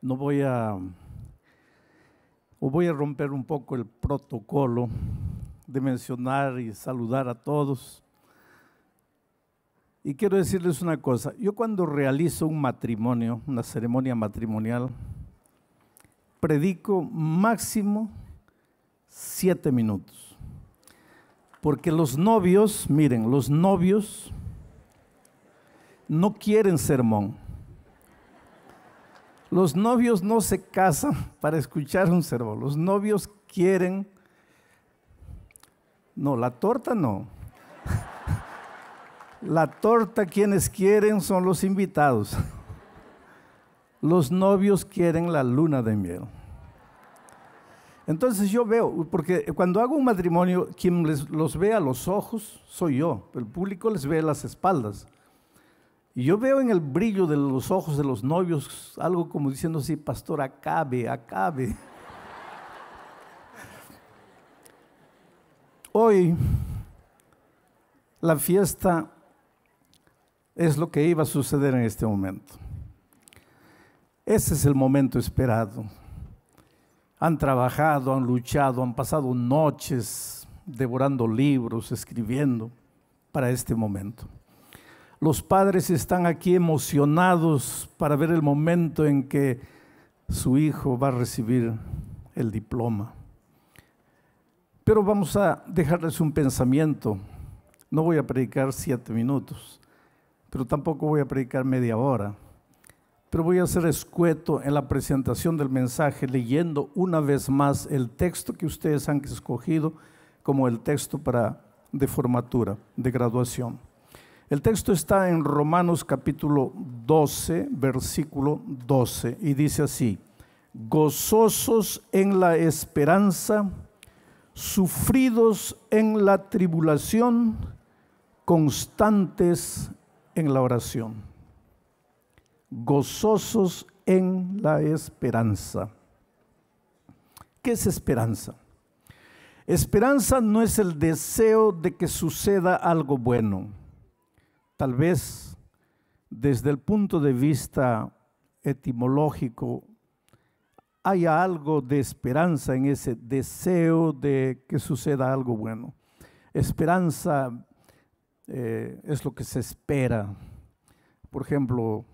no voy a, o voy a romper un poco el protocolo de mencionar y saludar a todos. Y quiero decirles una cosa, yo cuando realizo un matrimonio, una ceremonia matrimonial, predico máximo siete minutos. Porque los novios, miren, los novios no quieren sermón. Los novios no se casan para escuchar un cerdo. Los novios quieren... No, la torta no. la torta quienes quieren son los invitados. los novios quieren la luna de miel. Entonces yo veo, porque cuando hago un matrimonio, quien los ve a los ojos soy yo, el público les ve las espaldas. Y yo veo en el brillo de los ojos de los novios algo como diciendo así, pastor, acabe, acabe. Hoy la fiesta es lo que iba a suceder en este momento. Ese es el momento esperado. Han trabajado, han luchado, han pasado noches devorando libros, escribiendo para este momento. Los padres están aquí emocionados para ver el momento en que su hijo va a recibir el diploma. Pero vamos a dejarles un pensamiento. No voy a predicar siete minutos, pero tampoco voy a predicar media hora. Pero voy a ser escueto en la presentación del mensaje leyendo una vez más el texto que ustedes han escogido como el texto para, de formatura, de graduación. El texto está en Romanos capítulo 12, versículo 12, y dice así, gozosos en la esperanza, sufridos en la tribulación, constantes en la oración. Gozosos en la esperanza. ¿Qué es esperanza? Esperanza no es el deseo de que suceda algo bueno tal vez desde el punto de vista etimológico, haya algo de esperanza en ese deseo de que suceda algo bueno. Esperanza eh, es lo que se espera. Por ejemplo,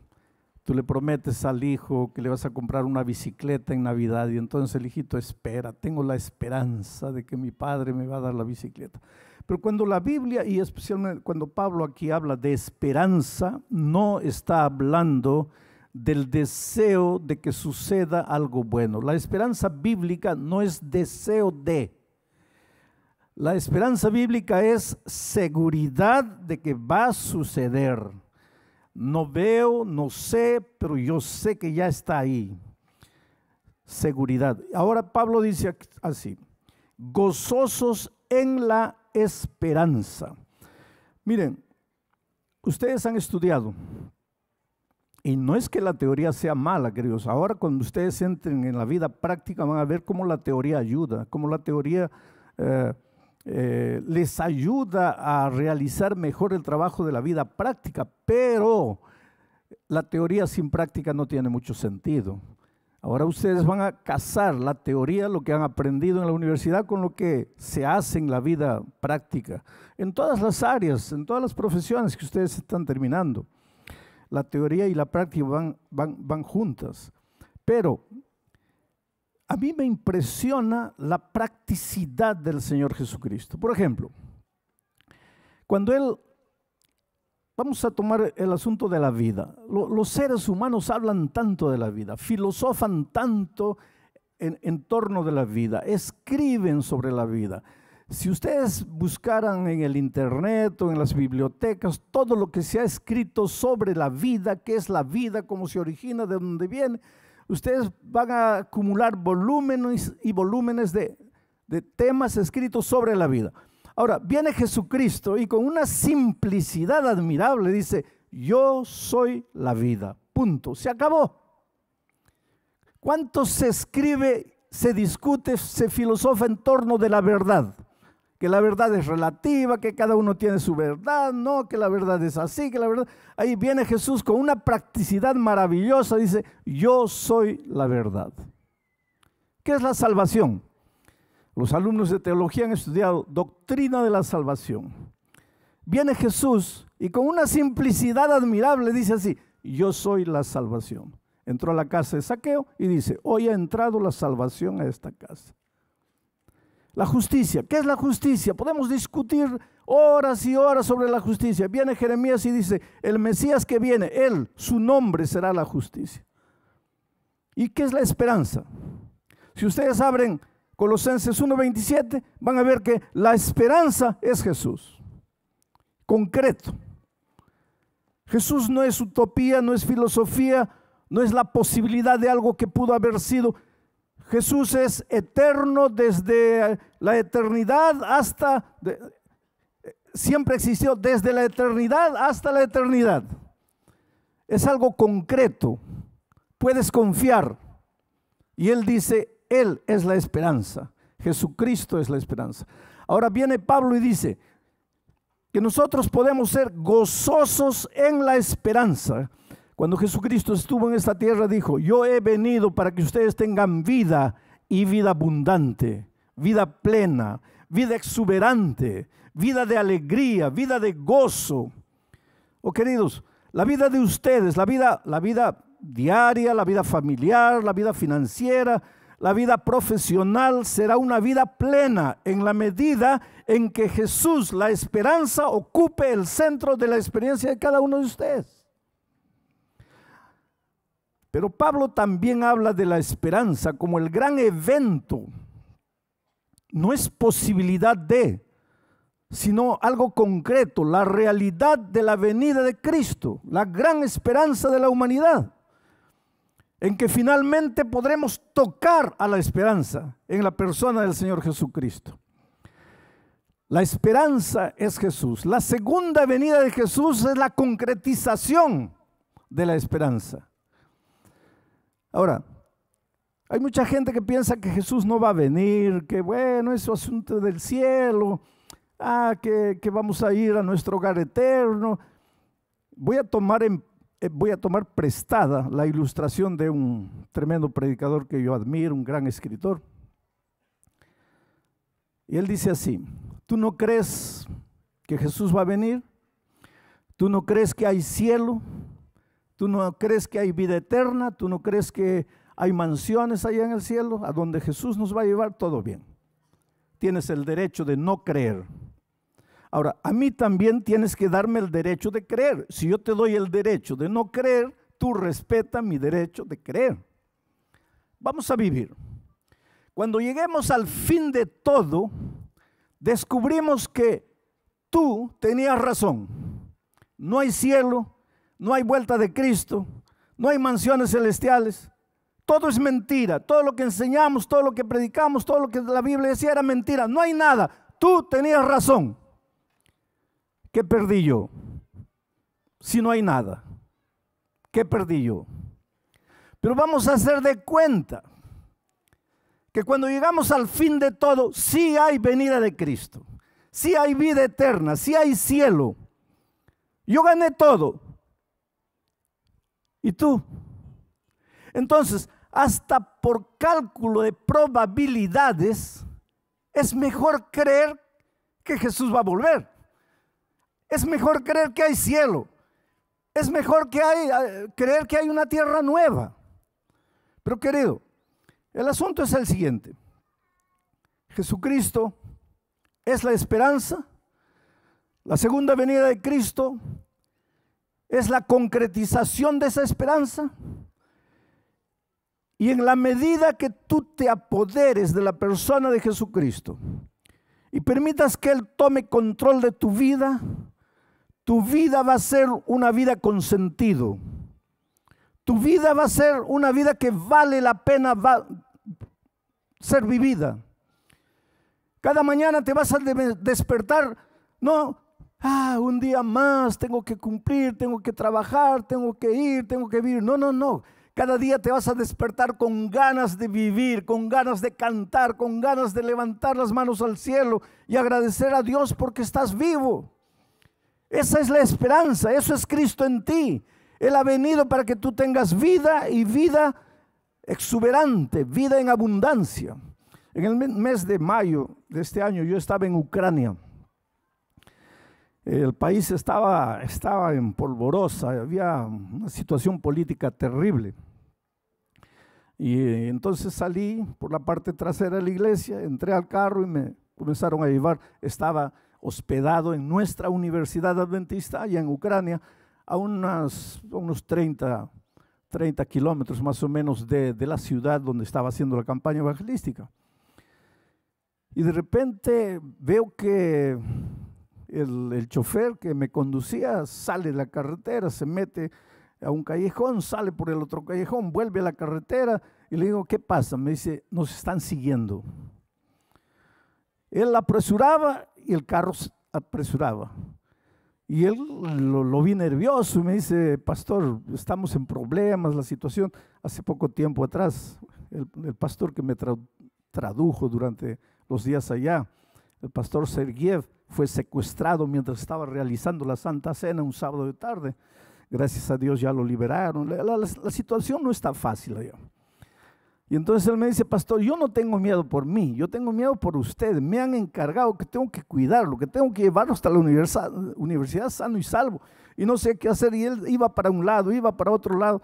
tú le prometes al hijo que le vas a comprar una bicicleta en Navidad y entonces el hijito espera, tengo la esperanza de que mi padre me va a dar la bicicleta. Pero cuando la Biblia, y especialmente cuando Pablo aquí habla de esperanza, no está hablando del deseo de que suceda algo bueno. La esperanza bíblica no es deseo de. La esperanza bíblica es seguridad de que va a suceder. No veo, no sé, pero yo sé que ya está ahí. Seguridad. Ahora Pablo dice así, gozosos en la esperanza. Miren, ustedes han estudiado, y no es que la teoría sea mala, queridos. Ahora cuando ustedes entren en la vida práctica van a ver cómo la teoría ayuda, cómo la teoría eh, eh, les ayuda a realizar mejor el trabajo de la vida práctica, pero la teoría sin práctica no tiene mucho sentido. Ahora ustedes van a casar la teoría, lo que han aprendido en la universidad, con lo que se hace en la vida práctica, en todas las áreas, en todas las profesiones que ustedes están terminando. La teoría y la práctica van, van, van juntas. Pero a mí me impresiona la practicidad del Señor Jesucristo. Por ejemplo, cuando Él Vamos a tomar el asunto de la vida. Los seres humanos hablan tanto de la vida, filosofan tanto en, torno de la vida, escriben sobre la vida. Si ustedes buscaran en el internet o en las bibliotecas todo lo que se ha escrito sobre la vida, qué es la vida, cómo se origina, de dónde viene, ustedes van a acumular volúmenes y volúmenes de temas escritos sobre la vida. Ahora, viene Jesucristo y con una simplicidad admirable dice, yo soy la vida. Punto. Se acabó. ¿Cuánto se escribe, se discute, se filosofa en torno de la verdad? Que la verdad es relativa, que cada uno tiene su verdad, no, que la verdad es así, que la verdad... Ahí viene Jesús con una practicidad maravillosa, dice, yo soy la verdad. ¿Qué es la salvación? Los alumnos de teología han estudiado doctrina de la salvación. Viene Jesús y con una simplicidad admirable dice así, yo soy la salvación. Entró a la casa de saqueo y dice, hoy ha entrado la salvación a esta casa. La justicia, ¿qué es la justicia? Podemos discutir horas y horas sobre la justicia. Viene Jeremías y dice, el Mesías que viene, él, su nombre será la justicia. ¿Y qué es la esperanza? Si ustedes abren Colosenses 1.27, van a ver que la esperanza es Jesús. Concreto. Jesús no es utopía, no es filosofía, no es la posibilidad de algo que pudo haber sido. Jesús es eterno desde la eternidad hasta, siempre existió desde la eternidad hasta la eternidad. Es algo concreto, puedes confiar. Y él dice, él es la esperanza. Jesucristo es la esperanza. Ahora viene Pablo y dice que nosotros podemos ser gozosos en la esperanza. Cuando Jesucristo estuvo en esta tierra dijo, yo he venido para que ustedes tengan vida y vida abundante, vida plena, vida exuberante, vida de alegría, vida de gozo. Oh queridos, la vida de ustedes, la vida, la vida diaria, la vida familiar, la vida financiera, la vida profesional será una vida plena en la medida en que Jesús, la esperanza, ocupe el centro de la experiencia de cada uno de ustedes. Pero Pablo también habla de la esperanza como el gran evento. No es posibilidad de, sino algo concreto, la realidad de la venida de Cristo, la gran esperanza de la humanidad en que finalmente podremos tocar a la esperanza en la persona del Señor Jesucristo. La esperanza es Jesús. La segunda venida de Jesús es la concretización de la esperanza. Ahora, hay mucha gente que piensa que Jesús no va a venir, que bueno, es asunto del cielo, ah, que, que vamos a ir a nuestro hogar eterno. Voy a tomar en eh, voy a tomar prestada la ilustración de un tremendo predicador que yo admiro, un gran escritor. Y él dice así, ¿tú no crees que Jesús va a venir? ¿Tú no crees que hay cielo? ¿Tú no crees que hay vida eterna? ¿Tú no crees que hay mansiones allá en el cielo a donde Jesús nos va a llevar? Todo bien. Tienes el derecho de no creer. Ahora, a mí también tienes que darme el derecho de creer. Si yo te doy el derecho de no creer, tú respeta mi derecho de creer. Vamos a vivir. Cuando lleguemos al fin de todo, descubrimos que tú tenías razón. No hay cielo, no hay vuelta de Cristo, no hay mansiones celestiales. Todo es mentira. Todo lo que enseñamos, todo lo que predicamos, todo lo que la Biblia decía era mentira. No hay nada. Tú tenías razón. ¿Qué perdí yo? Si no hay nada. ¿Qué perdí yo? Pero vamos a hacer de cuenta que cuando llegamos al fin de todo, sí hay venida de Cristo, sí hay vida eterna, sí hay cielo. Yo gané todo. ¿Y tú? Entonces, hasta por cálculo de probabilidades, es mejor creer que Jesús va a volver. Es mejor creer que hay cielo. Es mejor que hay, eh, creer que hay una tierra nueva. Pero querido, el asunto es el siguiente. Jesucristo es la esperanza. La segunda venida de Cristo es la concretización de esa esperanza. Y en la medida que tú te apoderes de la persona de Jesucristo y permitas que Él tome control de tu vida, tu vida va a ser una vida con sentido. Tu vida va a ser una vida que vale la pena ser vivida. Cada mañana te vas a despertar, no, ah, un día más, tengo que cumplir, tengo que trabajar, tengo que ir, tengo que vivir. No, no, no. Cada día te vas a despertar con ganas de vivir, con ganas de cantar, con ganas de levantar las manos al cielo y agradecer a Dios porque estás vivo. Esa es la esperanza, eso es Cristo en ti. Él ha venido para que tú tengas vida y vida exuberante, vida en abundancia. En el mes de mayo de este año yo estaba en Ucrania. El país estaba, estaba en polvorosa, había una situación política terrible. Y entonces salí por la parte trasera de la iglesia, entré al carro y me comenzaron a llevar. Estaba hospedado en nuestra Universidad Adventista, allá en Ucrania, a unos 30, kilómetros más o menos de, la ciudad donde estaba haciendo la campaña evangelística. Y de repente veo que el, el, chofer que me conducía sale de la carretera, se mete a un callejón, sale por el otro callejón, vuelve a la carretera y le digo, ¿qué pasa? Me dice, nos están siguiendo. Él apresuraba y el carro se apresuraba. Y él lo, vi nervioso y me dice, pastor, estamos en problemas, la situación. Hace poco tiempo atrás, el, pastor que me tradujo durante los días allá, el pastor Sergiev, fue secuestrado mientras estaba realizando la Santa Cena un sábado de tarde. Gracias a Dios ya lo liberaron. La, la situación no está fácil allá. Y entonces él me dice, pastor, yo no tengo miedo por mí, yo tengo miedo por usted. Me han encargado que tengo que cuidarlo, que tengo que llevarlo hasta la universidad, universidad sano y salvo. Y no sé qué hacer. Y él iba para un lado, iba para otro lado.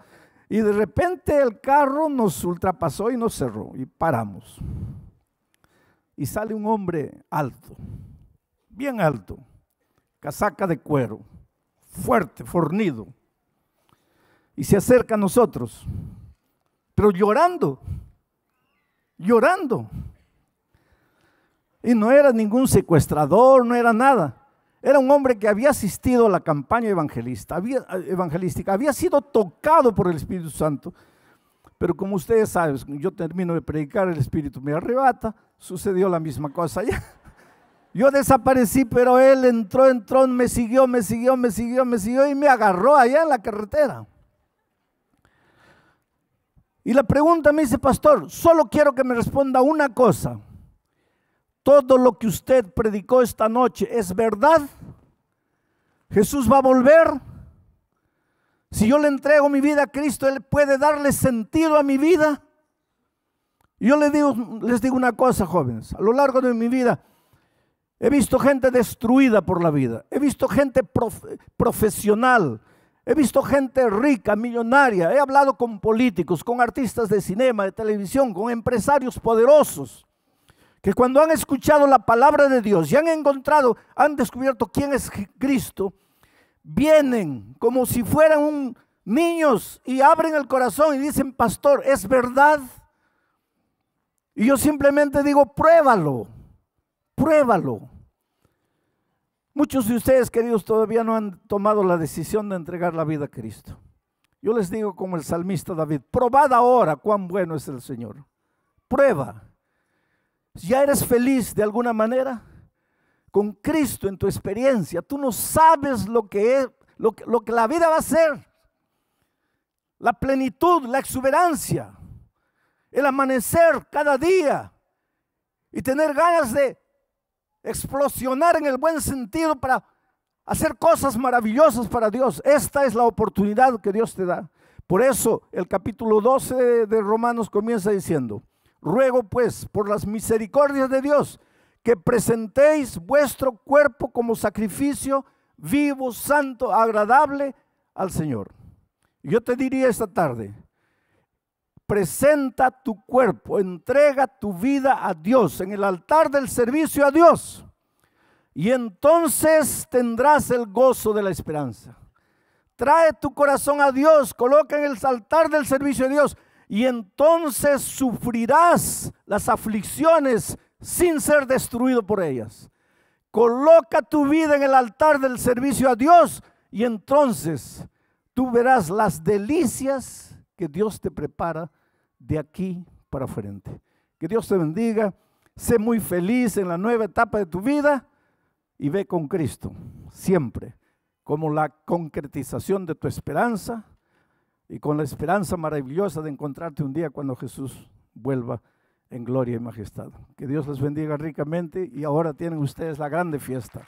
Y de repente el carro nos ultrapasó y nos cerró. Y paramos. Y sale un hombre alto, bien alto, casaca de cuero, fuerte, fornido. Y se acerca a nosotros, pero llorando llorando. Y no era ningún secuestrador, no era nada. Era un hombre que había asistido a la campaña evangelista, había, eh, evangelística, había sido tocado por el Espíritu Santo. Pero como ustedes saben, yo termino de predicar, el Espíritu me arrebata, sucedió la misma cosa allá. Yo desaparecí, pero él entró, entró, me siguió, me siguió, me siguió, me siguió y me agarró allá en la carretera. Y la pregunta me dice, pastor, solo quiero que me responda una cosa. Todo lo que usted predicó esta noche es verdad. Jesús va a volver. Si yo le entrego mi vida a Cristo, Él puede darle sentido a mi vida. Yo les digo, les digo una cosa, jóvenes. A lo largo de mi vida he visto gente destruida por la vida. He visto gente profesional, He visto gente rica, millonaria. He hablado con políticos, con artistas de cinema, de televisión, con empresarios poderosos, que cuando han escuchado la palabra de Dios y han encontrado, han descubierto quién es Cristo, vienen como si fueran un, niños y abren el corazón y dicen, pastor, es verdad. Y yo simplemente digo, pruébalo, pruébalo. Muchos de ustedes, queridos, todavía no han tomado la decisión de entregar la vida a Cristo. Yo les digo como el salmista David, probad ahora cuán bueno es el Señor. Prueba. ¿Ya eres feliz de alguna manera? Con Cristo en tu experiencia, tú no sabes lo que es, lo lo que la vida va a ser. La plenitud, la exuberancia, el amanecer cada día y tener ganas de explosionar en el buen sentido para hacer cosas maravillosas para Dios. Esta es la oportunidad que Dios te da. Por eso el capítulo 12 de Romanos comienza diciendo, ruego pues por las misericordias de Dios que presentéis vuestro cuerpo como sacrificio vivo, santo, agradable al Señor. Yo te diría esta tarde, presenta tu cuerpo, entrega tu vida a Dios, en el altar del servicio a Dios. Y entonces tendrás el gozo de la esperanza. Trae tu corazón a Dios, coloca en el altar del servicio a Dios y entonces sufrirás las aflicciones sin ser destruido por ellas. Coloca tu vida en el altar del servicio a Dios y entonces tú verás las delicias que Dios te prepara de aquí para frente. Que Dios te bendiga. Sé muy feliz en la nueva etapa de tu vida y ve con Cristo siempre como la concretización de tu esperanza y con la esperanza maravillosa de encontrarte un día cuando Jesús vuelva en gloria y majestad. Que Dios les bendiga ricamente y ahora tienen ustedes la grande fiesta.